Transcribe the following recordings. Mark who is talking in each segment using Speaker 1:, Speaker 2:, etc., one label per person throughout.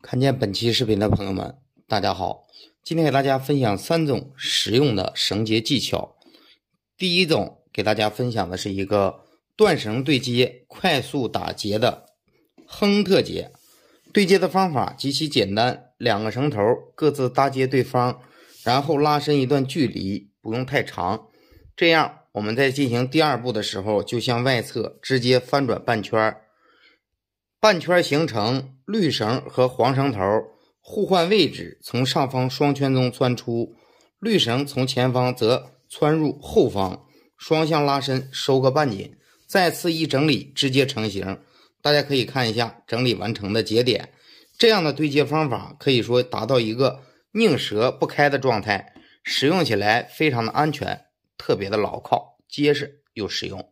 Speaker 1: 看见本期视频的朋友们，大家好！今天给大家分享三种实用的绳结技巧。第一种给大家分享的是一个断绳对接快速打结的亨特结。对接的方法极其简单，两个绳头各自搭接对方，然后拉伸一段距离，不用太长。这样，我们在进行第二步的时候，就向外侧直接翻转半圈儿。半圈形成，绿绳和黄绳头互换位置，从上方双圈中穿出，绿绳从前方则穿入后方，双向拉伸收个半紧，再次一整理直接成型。大家可以看一下整理完成的节点，这样的对接方法可以说达到一个拧折不开的状态，使用起来非常的安全，特别的牢靠、结实又实用。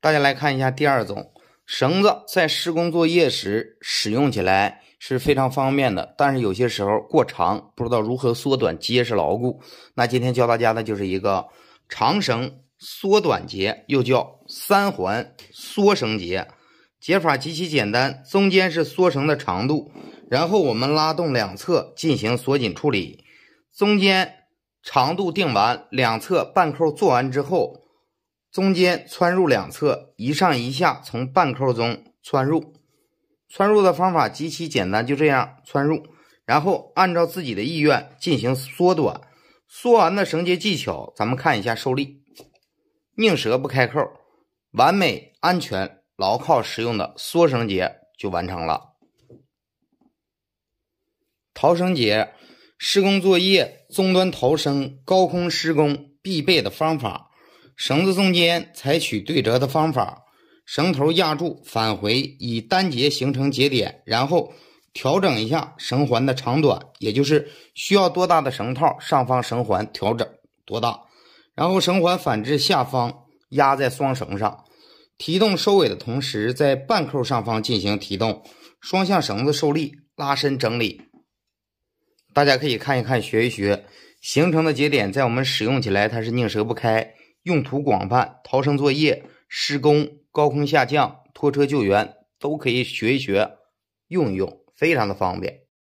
Speaker 1: 大家来看一下第二种。绳子在施工作业时使用起来是非常方便的，但是有些时候过长，不知道如何缩短，结实牢固。那今天教大家的就是一个长绳缩短结，又叫三环缩绳结，结法极其简单，中间是缩绳的长度，然后我们拉动两侧进行锁紧处理，中间长度定完，两侧半扣做完之后。中间穿入两侧，一上一下从半扣中穿入，穿入的方法极其简单，就这样穿入，然后按照自己的意愿进行缩短。缩完的绳结技巧，咱们看一下受力，宁折不开扣，完美、安全、牢靠、实用的缩绳结就完成了。逃生结，施工作业终端逃生、高空施工必备的方法。绳子中间采取对折的方法，绳头压住返回，以单节形成节点，然后调整一下绳环的长短，也就是需要多大的绳套，上方绳环调整多大，然后绳环反至下方压在双绳上，提动收尾的同时，在半扣上方进行提动，双向绳子受力拉伸整理，大家可以看一看学一学形成的节点，在我们使用起来它是拧折不开。用途广泛，逃生作业、施工、高空下降、拖车救援都可以学一学、用一用，非常的方便。